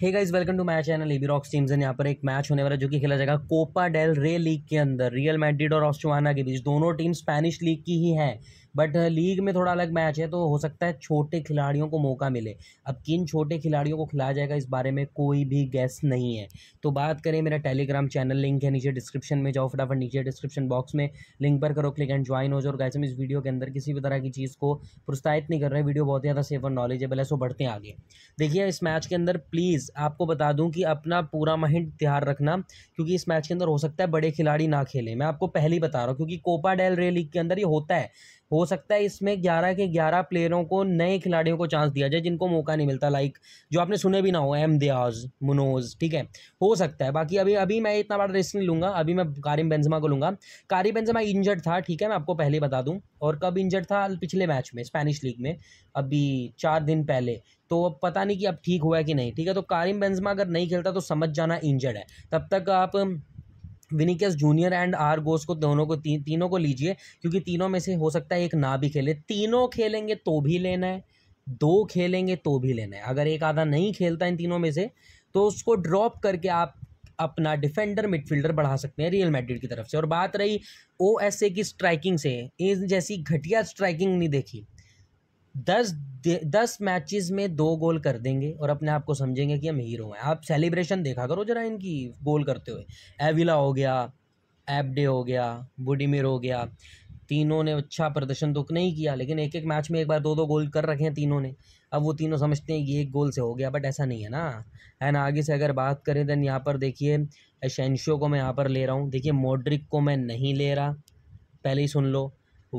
hey guys welcome to my channel EB rocks teams and यहाँ पर एक match होने वाला जो कि खेला जाएगा कोपा डेल रे लीग के अंदर रियल मैड्रिड और ऑस्ट्रोवाना के बीच दोनों टीम स्पेनिश लीग की ही हैं बट लीग uh, में थोड़ा अलग मैच है तो हो सकता है छोटे खिलाड़ियों को मौका मिले अब किन छोटे खिलाड़ियों को खिलाया जाएगा इस बारे में कोई भी गैस नहीं है तो बात करें मेरा टेलीग्राम चैनल लिंक है नीचे डिस्क्रिप्शन में जाओ फटाफट नीचे डिस्क्रिप्शन बॉक्स में लिंक पर करो क्लिक एंड ज्वाइन हो जाओ गैस हम इस वीडियो के अंदर किसी भी तरह की चीज़ को प्रोत्साहित नहीं कर रहे वीडियो बहुत ज़्यादा सेफ और नॉलेजेबल है सो बढ़ते हैं आगे देखिए इस मैच के अंदर प्लीज़ आपको बता दूँ कि अपना पूरा माइंड तैयार रखना क्योंकि इस मैच के अंदर हो सकता है बड़े खिलाड़ी ना खेलें मैं आपको पहले ही बता रहा हूँ क्योंकि कोपा डेल रे लीग के अंदर ये होता है हो सकता है इसमें ग्यारह के ग्यारह प्लेयरों को नए खिलाड़ियों को चांस दिया जाए जिनको मौका नहीं मिलता लाइक जो आपने सुने भी ना हो एम दियाज मुनोज ठीक है हो सकता है बाकी अभी अभी मैं इतना बड़ा रिस्क नहीं लूँगा अभी मैं कारिम बेंजमा को लूँगा कारिम बेंजमा इंजर्ड था ठीक है मैं आपको पहले बता दूँ और कब इंजर्ड था पिछले मैच में स्पेनिश लीग में अभी चार दिन पहले तो अब पता नहीं कि अब ठीक हुआ है कि नहीं ठीक है तो कारिम बेंजमा अगर नहीं खेलता तो समझ जाना इंजर्ड है तब तक आप विनिकस जूनियर एंड आर गोस को दोनों को ती, तीनों को लीजिए क्योंकि तीनों में से हो सकता है एक ना भी खेले तीनों खेलेंगे तो भी लेना है दो खेलेंगे तो भी लेना है अगर एक आधा नहीं खेलता इन तीनों में से तो उसको ड्रॉप करके आप अपना डिफेंडर मिडफील्डर बढ़ा सकते हैं रियल मैड्रिड की तरफ से और बात रही ओ की स्ट्राइकिंग से जैसी घटिया स्ट्राइकिंग नहीं देखी दस दस मैचेस में दो गोल कर देंगे और अपने आप को समझेंगे कि हम हीरो हैं आप सेलिब्रेशन देखा करो जरा इनकी गोल करते हुए एविला हो गया एबडे हो गया बुडीमिर हो गया तीनों ने अच्छा प्रदर्शन तो नहीं किया लेकिन एक एक मैच में एक बार दो दो गोल कर रखे हैं तीनों ने अब वो तीनों समझते हैं कि एक गोल से हो गया बट ऐसा नहीं है ना है ना आगे से अगर बात करें देन यहाँ पर देखिए एशेंशियो को मैं यहाँ पर ले रहा हूँ देखिए मोड्रिक को मैं नहीं ले रहा पहले ही सुन लो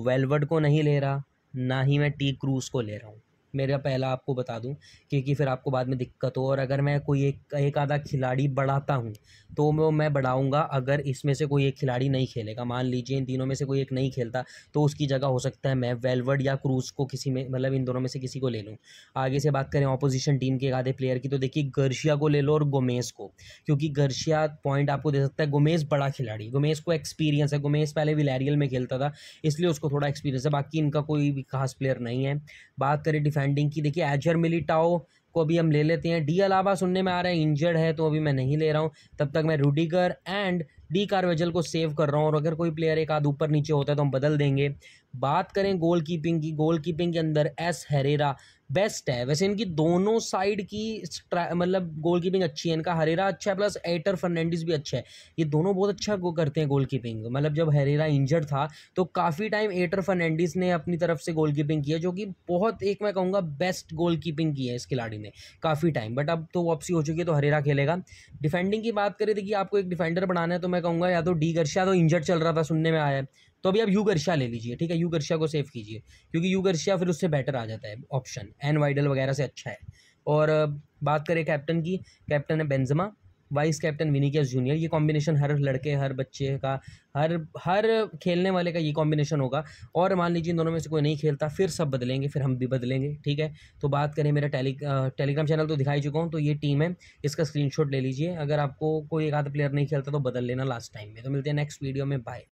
वेलवर्ड को नहीं ले रहा ना ही मैं टी क्रूज़ को ले रहा हूँ मेरा पहला आपको बता दूं क्योंकि फिर आपको बाद में दिक्कत हो और अगर मैं कोई एक एक आधा खिलाड़ी बढ़ाता हूं तो वो मैं बढ़ाऊंगा अगर इसमें से कोई एक खिलाड़ी नहीं खेलेगा मान लीजिए इन तीनों में से कोई एक नहीं खेलता तो उसकी जगह हो सकता है मैं वेलवर्ड या क्रूज को किसी में मतलब इन दोनों में से किसी को ले लूँ आगे से बात करें ऑपोजिशन टीम के एक आधे प्लेयर की तो देखिए गर्शिया को ले लो और गोमेज को क्योंकि गर्शिया पॉइंट आपको दे सकता है गोमेज बड़ा खिलाड़ी गोमेज को एक्सपीरियंस है गोमेज पहले विलैरियल में खेलता था इसलिए उसको थोड़ा एक्सपीरियंस है बाकी इनका कोई भी खास प्लेयर नहीं है बात करें डिफेंस बैंडिंग की देखिए एजर मिलिटाओ को अभी हम ले लेते हैं डी अलावा सुनने में आ रहा है इंजर्ड है तो अभी मैं नहीं ले रहा हूँ तब तक मैं रूडीगर एंड डी कारवेजल को सेव कर रहा हूँ और अगर कोई प्लेयर एक आध ऊपर नीचे होता है तो हम बदल देंगे बात करें गोल कीपिंग की गोल कीपिंग के अंदर एस हेरेरा बेस्ट है वैसे इनकी दोनों साइड की मतलब गोल कीपिंग अच्छी है इनका हरेरा अच्छा है प्लस एटर फर्नैंडिस भी अच्छा है ये दोनों बहुत अच्छा गो करते हैं गोल कीपिंग मतलब जब हरेरा इंजर्ड था तो काफ़ी टाइम एटर फर्नैंडिस ने अपनी तरफ से गोल कीपिंग किया जो कि बहुत एक मैं कहूँगा बेस्ट गोल कीपिंग की है इस खिलाड़ी ने काफ़ी टाइम बट अब तो वापसी हो चुकी है तो हरेरा खेलेगा डिफेंडिंग की बात करें देखिए आपको एक डिफेंडर बनाना है तो मैं कहूँगा या तो डी गर्शिया तो इंजर्ड चल रहा था सुनने में आया है तो अभी आप यू गर्शिया ले लीजिए ठीक है यू गर्शिया को सेव कीजिए क्योंकि यू गर्शिया फिर उससे बेटर आ जाता है ऑप्शन एन वाइडल वगैरह से अच्छा है और बात करें कैप्टन की कैप्टन है Benzema vice captain Vinicius junior ये कॉम्बिनेशन हर लड़के हर बच्चे का हर हर खेलने वाले का ये कॉम्बिनेशन होगा और मान लीजिए इन दोनों में से कोई नहीं खेलता फिर सब बदलेंगे फिर हम भी बदलेंगे ठीक है तो बात करें मेरा टेली टेलीग्राम चैनल तो दिखाई चुका हूँ तो ये टीम है इसका स्क्रीनशॉट ले लीजिए अगर आपको कोई एक आधा प्लेयर नहीं खेलता तो बदल लेना लास्ट टाइम में तो मिलते हैं नेक्स्ट वीडियो में बाय